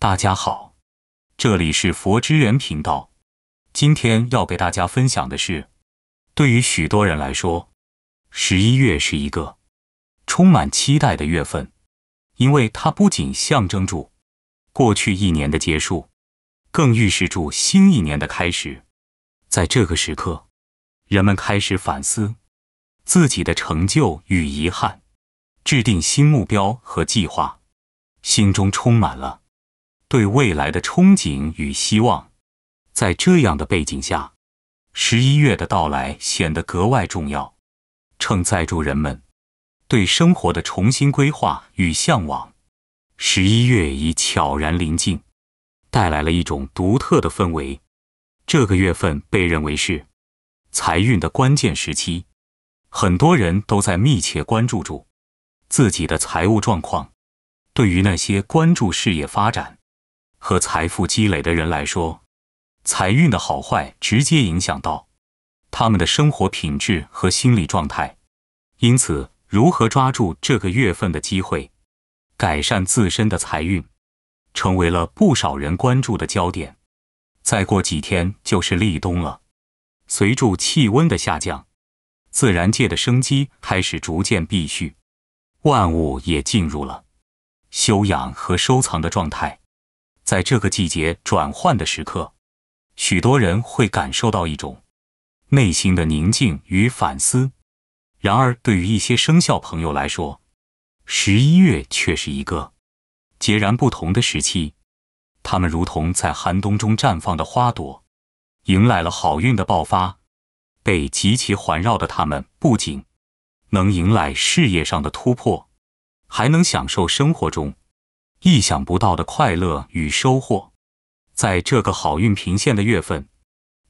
大家好，这里是佛之源频道。今天要给大家分享的是，对于许多人来说，十一月是一个充满期待的月份，因为它不仅象征住过去一年的结束，更预示住新一年的开始。在这个时刻，人们开始反思自己的成就与遗憾，制定新目标和计划，心中充满了。对未来的憧憬与希望，在这样的背景下，十一月的到来显得格外重要，承载住人们对生活的重新规划与向往。十一月已悄然临近，带来了一种独特的氛围。这个月份被认为是财运的关键时期，很多人都在密切关注住自己的财务状况。对于那些关注事业发展，和财富积累的人来说，财运的好坏直接影响到他们的生活品质和心理状态。因此，如何抓住这个月份的机会，改善自身的财运，成为了不少人关注的焦点。再过几天就是立冬了，随着气温的下降，自然界的生机开始逐渐闭续，万物也进入了休养和收藏的状态。在这个季节转换的时刻，许多人会感受到一种内心的宁静与反思。然而，对于一些生肖朋友来说，十一月却是一个截然不同的时期。他们如同在寒冬中绽放的花朵，迎来了好运的爆发。被极其环绕的他们，不仅能迎来事业上的突破，还能享受生活中。意想不到的快乐与收获，在这个好运频现的月份，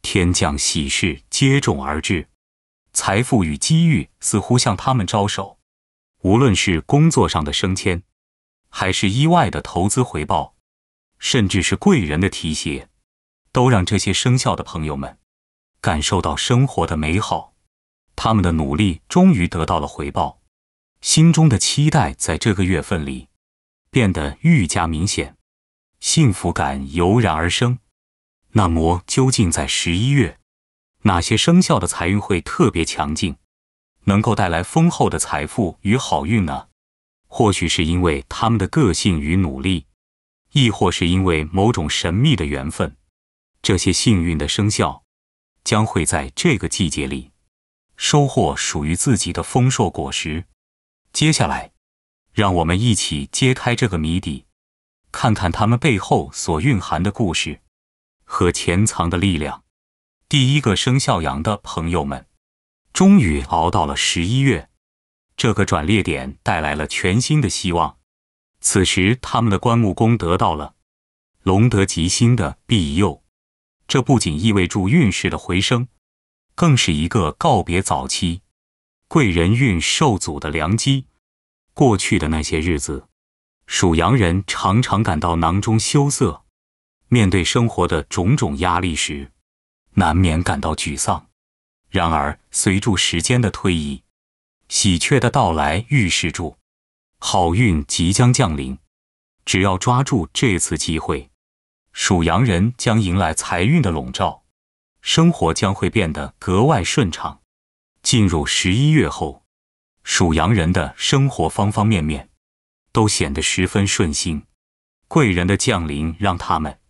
天降喜事接踵而至，财富与机遇似乎向他们招手。无论是工作上的升迁，还是意外的投资回报，甚至是贵人的提携，都让这些生肖的朋友们感受到生活的美好。他们的努力终于得到了回报，心中的期待在这个月份里。变得愈加明显，幸福感油然而生。那么，究竟在十一月，哪些生肖的财运会特别强劲，能够带来丰厚的财富与好运呢？或许是因为他们的个性与努力，亦或是因为某种神秘的缘分，这些幸运的生肖将会在这个季节里收获属于自己的丰硕果实。接下来。让我们一起揭开这个谜底，看看他们背后所蕴含的故事和潜藏的力量。第一个生肖羊的朋友们，终于熬到了十一月，这个转捩点带来了全新的希望。此时，他们的棺木宫得到了龙德吉星的庇佑，这不仅意味着运势的回升，更是一个告别早期贵人运受阻的良机。过去的那些日子，属羊人常常感到囊中羞涩，面对生活的种种压力时，难免感到沮丧。然而，随着时间的推移，喜鹊的到来预示住好运即将降临。只要抓住这次机会，属羊人将迎来财运的笼罩，生活将会变得格外顺畅。进入十一月后。属羊人的生活方方面面都显得十分顺心，贵人的降临让他们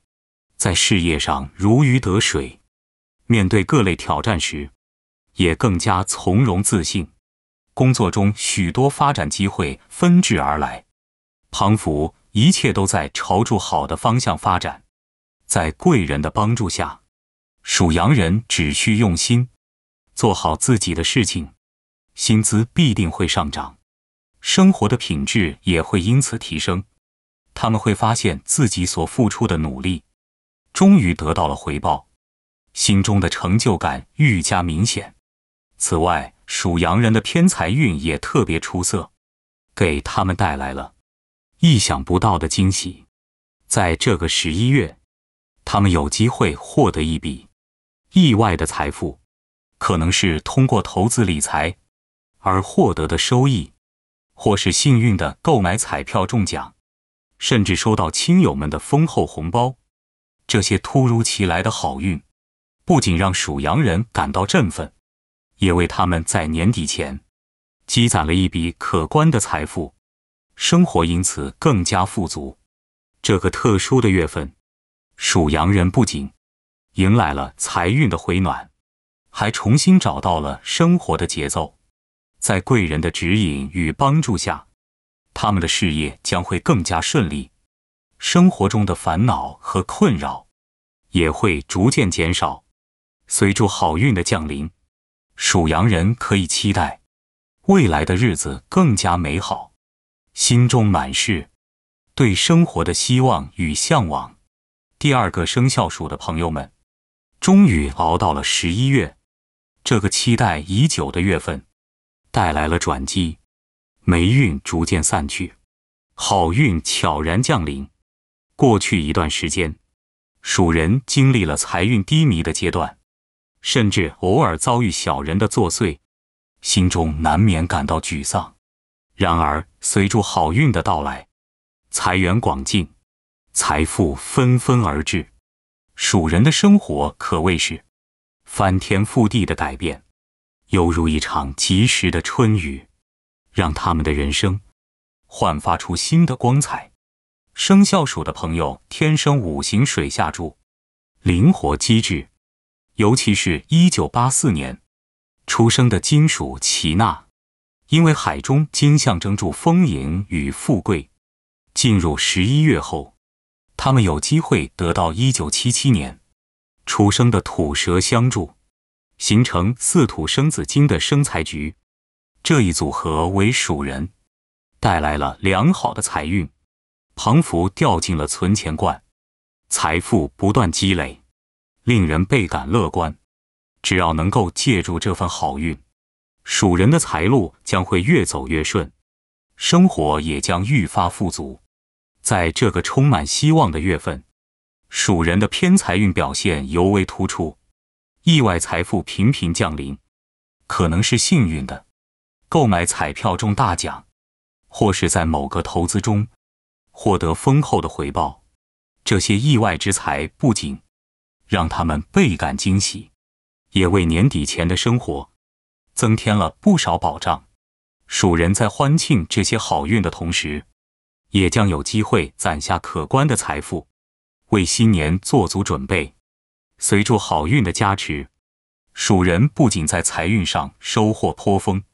在事业上如鱼得水。面对各类挑战时，也更加从容自信。工作中许多发展机会纷至而来，庞福一切都在朝着好的方向发展。在贵人的帮助下，属羊人只需用心做好自己的事情。薪资必定会上涨，生活的品质也会因此提升。他们会发现自己所付出的努力终于得到了回报，心中的成就感愈加明显。此外，属羊人的偏财运也特别出色，给他们带来了意想不到的惊喜。在这个十一月，他们有机会获得一笔意外的财富，可能是通过投资理财。而获得的收益，或是幸运的购买彩票中奖，甚至收到亲友们的丰厚红包，这些突如其来的好运，不仅让属羊人感到振奋，也为他们在年底前积攒了一笔可观的财富，生活因此更加富足。这个特殊的月份，属羊人不仅迎来了财运的回暖，还重新找到了生活的节奏。在贵人的指引与帮助下，他们的事业将会更加顺利，生活中的烦恼和困扰也会逐渐减少。随着好运的降临，属羊人可以期待未来的日子更加美好，心中满是对生活的希望与向往。第二个生肖鼠的朋友们，终于熬到了十一月，这个期待已久的月份。带来了转机，霉运逐渐散去，好运悄然降临。过去一段时间，蜀人经历了财运低迷的阶段，甚至偶尔遭遇小人的作祟，心中难免感到沮丧。然而，随着好运的到来，财源广进，财富纷纷而至，蜀人的生活可谓是翻天覆地的改变。犹如一场及时的春雨，让他们的人生焕发出新的光彩。生肖鼠的朋友天生五行水下注，灵活机智，尤其是1984年出生的金属齐纳，因为海中金象征住丰盈与富贵。进入十一月后，他们有机会得到1977年出生的土蛇相助。形成四土生子金的生财局，这一组合为属人带来了良好的财运。横福掉进了存钱罐，财富不断积累，令人倍感乐观。只要能够借助这份好运，属人的财路将会越走越顺，生活也将愈发富足。在这个充满希望的月份，属人的偏财运表现尤为突出。意外财富频频降临，可能是幸运的，购买彩票中大奖，或是在某个投资中获得丰厚的回报。这些意外之财不仅让他们倍感惊喜，也为年底前的生活增添了不少保障。属人在欢庆这些好运的同时，也将有机会攒下可观的财富，为新年做足准备。随着好运的加持，属人不仅在财运上收获颇丰，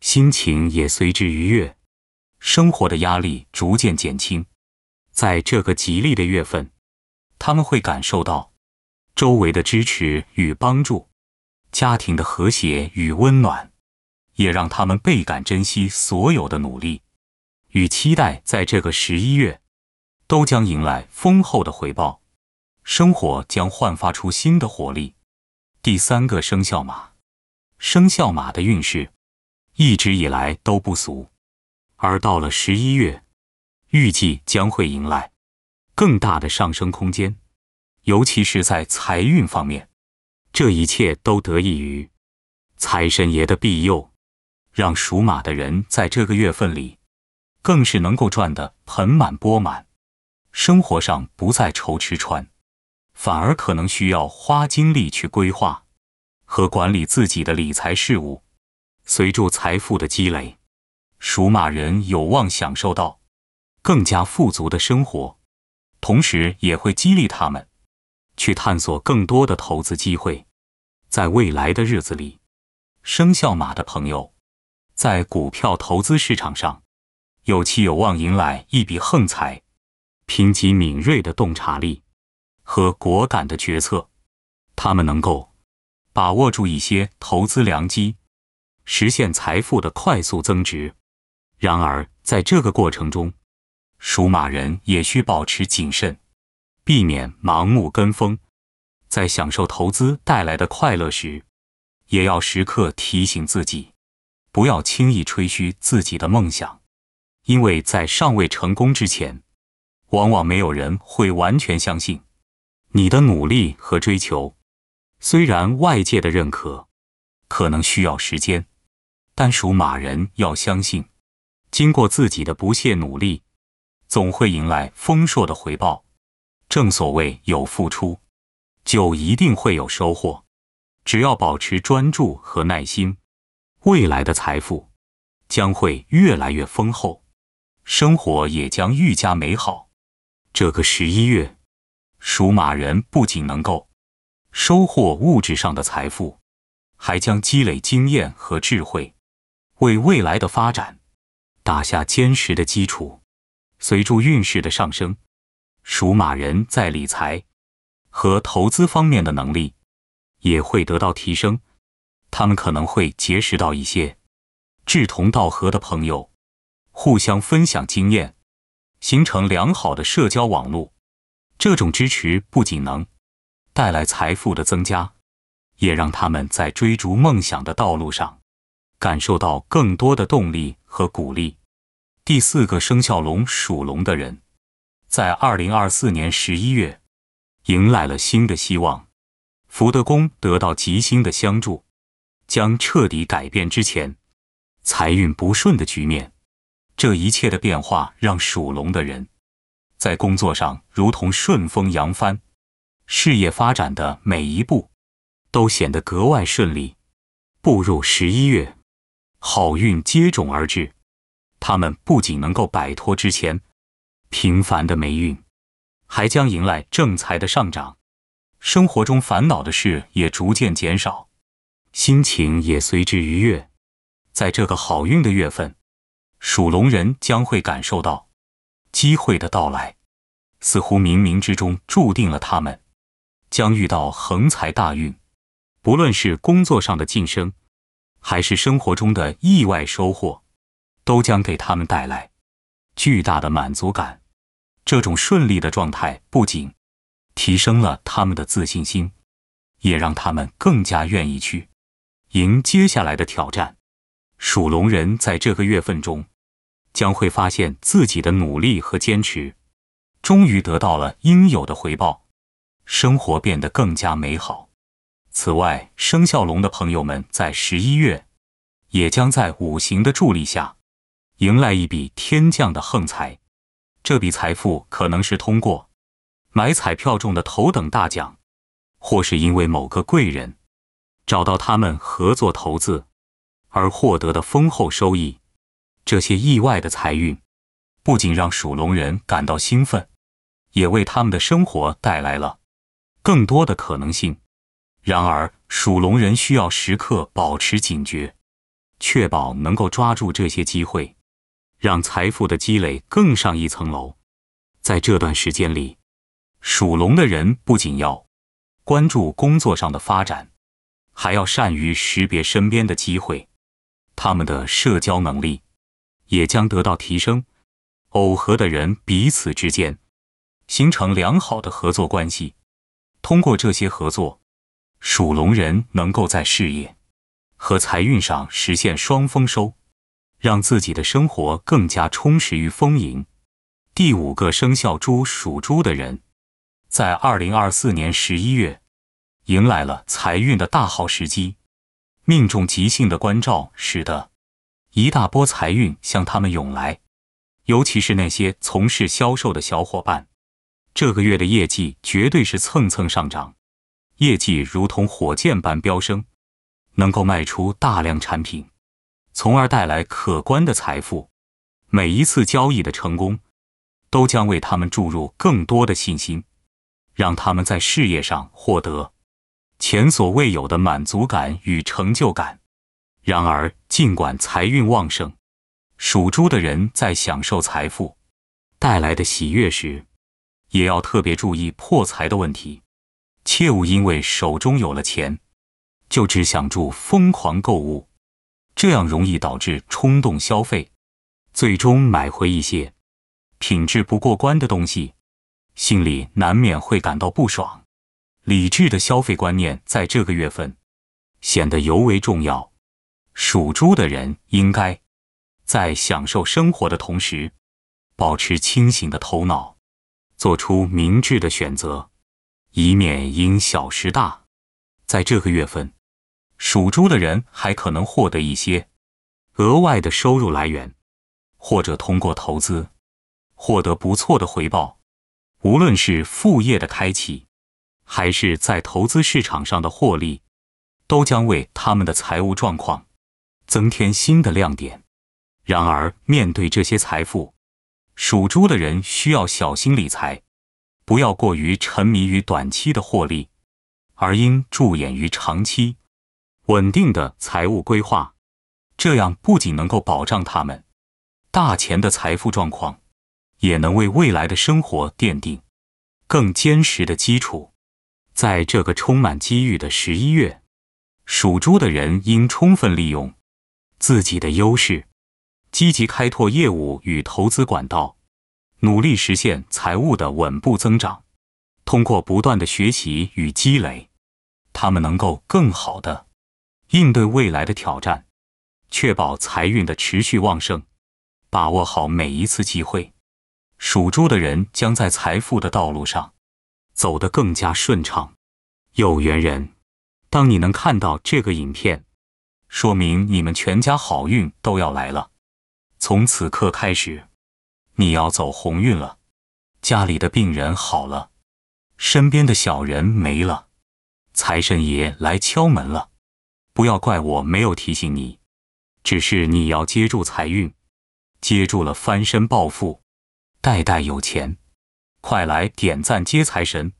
心情也随之愉悦，生活的压力逐渐减轻。在这个吉利的月份，他们会感受到周围的支持与帮助，家庭的和谐与温暖，也让他们倍感珍惜所有的努力与期待。在这个十一月，都将迎来丰厚的回报。生活将焕发出新的活力。第三个生肖马，生肖马的运势一直以来都不俗，而到了十一月，预计将会迎来更大的上升空间，尤其是在财运方面。这一切都得益于财神爷的庇佑，让属马的人在这个月份里，更是能够赚得盆满钵满，生活上不再愁吃穿。反而可能需要花精力去规划和管理自己的理财事务。随着财富的积累，属马人有望享受到更加富足的生活，同时也会激励他们去探索更多的投资机会。在未来的日子里，生肖马的朋友在股票投资市场上有其有望迎来一笔横财，凭其敏锐的洞察力。和果敢的决策，他们能够把握住一些投资良机，实现财富的快速增值。然而，在这个过程中，属马人也需保持谨慎，避免盲目跟风。在享受投资带来的快乐时，也要时刻提醒自己，不要轻易吹嘘自己的梦想，因为在尚未成功之前，往往没有人会完全相信。你的努力和追求，虽然外界的认可可能需要时间，但属马人要相信，经过自己的不懈努力，总会迎来丰硕的回报。正所谓有付出，就一定会有收获。只要保持专注和耐心，未来的财富将会越来越丰厚，生活也将愈加美好。这个十一月。属马人不仅能够收获物质上的财富，还将积累经验和智慧，为未来的发展打下坚实的基础。随着运势的上升，属马人在理财和投资方面的能力也会得到提升。他们可能会结识到一些志同道合的朋友，互相分享经验，形成良好的社交网络。这种支持不仅能带来财富的增加，也让他们在追逐梦想的道路上感受到更多的动力和鼓励。第四个生肖龙属龙的人，在二零二四年十一月迎来了新的希望，福德宫得到吉星的相助，将彻底改变之前财运不顺的局面。这一切的变化让属龙的人。在工作上如同顺风扬帆，事业发展的每一步都显得格外顺利。步入十一月，好运接踵而至，他们不仅能够摆脱之前平凡的霉运，还将迎来正财的上涨。生活中烦恼的事也逐渐减少，心情也随之愉悦。在这个好运的月份，属龙人将会感受到。机会的到来，似乎冥冥之中注定了他们将遇到横财大运。不论是工作上的晋升，还是生活中的意外收获，都将给他们带来巨大的满足感。这种顺利的状态不仅提升了他们的自信心，也让他们更加愿意去迎接接下来的挑战。属龙人在这个月份中。将会发现自己的努力和坚持，终于得到了应有的回报，生活变得更加美好。此外，生肖龙的朋友们在十一月，也将在五行的助力下，迎来一笔天降的横财。这笔财富可能是通过买彩票中的头等大奖，或是因为某个贵人找到他们合作投资而获得的丰厚收益。这些意外的财运，不仅让属龙人感到兴奋，也为他们的生活带来了更多的可能性。然而，属龙人需要时刻保持警觉，确保能够抓住这些机会，让财富的积累更上一层楼。在这段时间里，属龙的人不仅要关注工作上的发展，还要善于识别身边的机会。他们的社交能力。也将得到提升，耦合的人彼此之间形成良好的合作关系。通过这些合作，属龙人能够在事业和财运上实现双丰收，让自己的生活更加充实与丰盈。第五个生肖猪属猪的人，在二零二四年十一月迎来了财运的大好时机，命中吉星的关照使得。一大波财运向他们涌来，尤其是那些从事销售的小伙伴，这个月的业绩绝对是蹭蹭上涨，业绩如同火箭般飙升，能够卖出大量产品，从而带来可观的财富。每一次交易的成功，都将为他们注入更多的信心，让他们在事业上获得前所未有的满足感与成就感。然而，尽管财运旺盛，属猪的人在享受财富带来的喜悦时，也要特别注意破财的问题，切勿因为手中有了钱，就只想住疯狂购物，这样容易导致冲动消费，最终买回一些品质不过关的东西，心里难免会感到不爽。理智的消费观念在这个月份显得尤为重要。属猪的人应该在享受生活的同时，保持清醒的头脑，做出明智的选择，以免因小失大。在这个月份，属猪的人还可能获得一些额外的收入来源，或者通过投资获得不错的回报。无论是副业的开启，还是在投资市场上的获利，都将为他们的财务状况。增添新的亮点。然而，面对这些财富，属猪的人需要小心理财，不要过于沉迷于短期的获利，而应注眼于长期、稳定的财务规划。这样不仅能够保障他们大钱的财富状况，也能为未来的生活奠定更坚实的基础。在这个充满机遇的十一月，属猪的人应充分利用。自己的优势，积极开拓业务与投资管道，努力实现财务的稳步增长。通过不断的学习与积累，他们能够更好的应对未来的挑战，确保财运的持续旺盛，把握好每一次机会。属猪的人将在财富的道路上走得更加顺畅。有缘人，当你能看到这个影片。说明你们全家好运都要来了，从此刻开始，你要走鸿运了，家里的病人好了，身边的小人没了，财神爷来敲门了，不要怪我没有提醒你，只是你要接住财运，接住了翻身暴富，代代有钱，快来点赞接财神，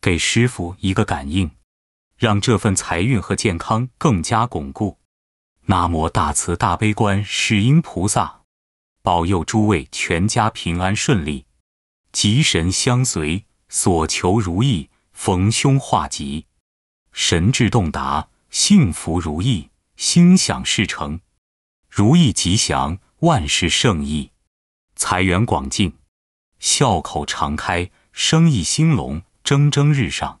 给师傅一个感应。让这份财运和健康更加巩固。南无大慈大悲观世音菩萨，保佑诸位全家平安顺利，吉神相随，所求如意，逢凶化吉，神智洞达，幸福如意，心想事成，如意吉祥，万事胜意，财源广进，笑口常开，生意兴隆，蒸蒸日上。